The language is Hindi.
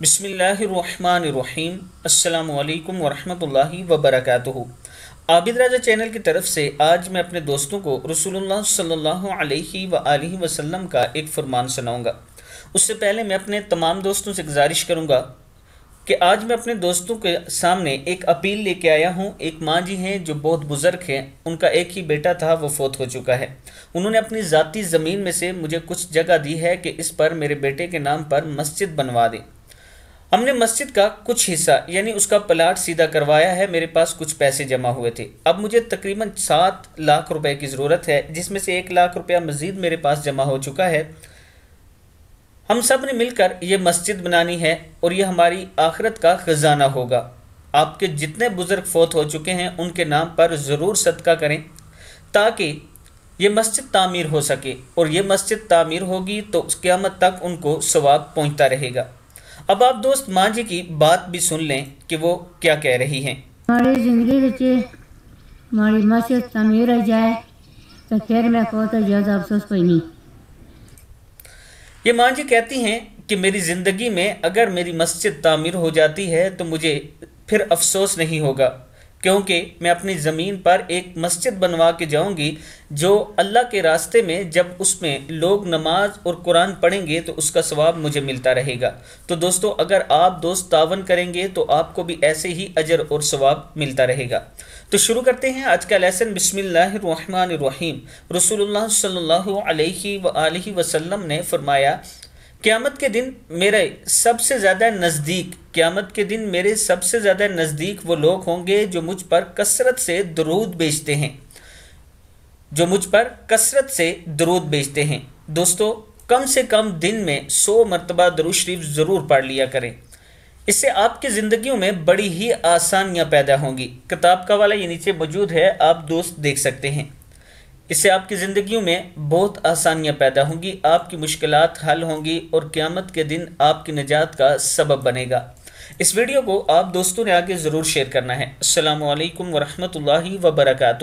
बिसमीम् अल्लाम वरहमल वबरक आबिद राजा चैनल की तरफ से आज मैं अपने दोस्तों को रसूलुल्लाह सल्लल्लाहु अलैहि रसोल्ला वसल्लम का एक फरमान सुनाऊंगा उससे पहले मैं अपने तमाम दोस्तों से गुजारिश करूंगा कि आज मैं अपने दोस्तों के सामने एक अपील लेके आया हूँ एक माँ जी हैं जो बहुत बुज़ुर्ग हैं उनका एक ही बेटा था वो फोत हो चुका है उन्होंने अपनी ज़ाती ज़मीन में से मुझे कुछ जगह दी है कि इस पर मेरे बेटे के नाम पर मस्जिद बनवा दें हमने मस्जिद का कुछ हिस्सा यानी उसका प्लाट सीधा करवाया है मेरे पास कुछ पैसे जमा हुए थे अब मुझे तकरीबन सात लाख रुपए की ज़रूरत है जिसमें से एक लाख रुपया मज़ीद मेरे पास जमा हो चुका है हम सब ने मिलकर ये मस्जिद बनानी है और यह हमारी आखिरत का ख़जाना होगा आपके जितने बुज़ुर्ग फोत हो चुके हैं उनके नाम पर ज़रूर सदका करें ताकि ये मस्जिद तामीर हो सके और ये मस्जिद तामीर होगी तो क़्यामत तक उनको स्वाब पहुँचता रहेगा अब आप दोस्त माँ जी की बात भी सुन लें कि वो क्या कह रही हैं हमारी जिंदगी हमारी तमीर जाए तो मैं तो ज़्यादा अफसोस कोई नहीं ये माँ जी कहती हैं कि मेरी ज़िंदगी में अगर मेरी मस्जिद तामीर हो जाती है तो मुझे फिर अफसोस नहीं होगा क्योंकि मैं अपनी ज़मीन पर एक मस्जिद बनवा के जाऊंगी जो अल्लाह के रास्ते में जब उसमें लोग नमाज और कुरान पढ़ेंगे तो उसका सवाब मुझे मिलता रहेगा तो दोस्तों अगर आप दोस्त तावन करेंगे तो आपको भी ऐसे ही अजर और सवाब मिलता रहेगा तो शुरू करते हैं आज का लेसन बिसमीम रसूलुल्लाह सल्ला अलैहि ने फरमाया क़्यामत के दिन मेरे सबसे ज़्यादा नज़दीक क़्यामत के दिन मेरे सबसे ज़्यादा नज़दीक वो लोग होंगे जो मुझ पर कसरत से दरूद बेचते हैं जो मुझ पर कसरत से दरूद बेचते हैं दोस्तों कम से कम दिन में सौ मरतबा दरूद शरीफ ज़रूर पढ़ लिया करें इससे आपकी ज़िंदगी में बड़ी ही आसानियाँ पैदा होंगी किताब का वाला ये नीचे मौजूद है आप दोस्त देख सकते हैं इससे आपकी ज़िंदगियों में बहुत आसानियाँ पैदा होंगी आपकी मुश्किल हल होंगी और क़्यामत के दिन आपकी निजात का सबब बनेगा इस वीडियो को आप दोस्तों ने आगे ज़रूर शेयर करना है अल्लाम वरहमल वर्का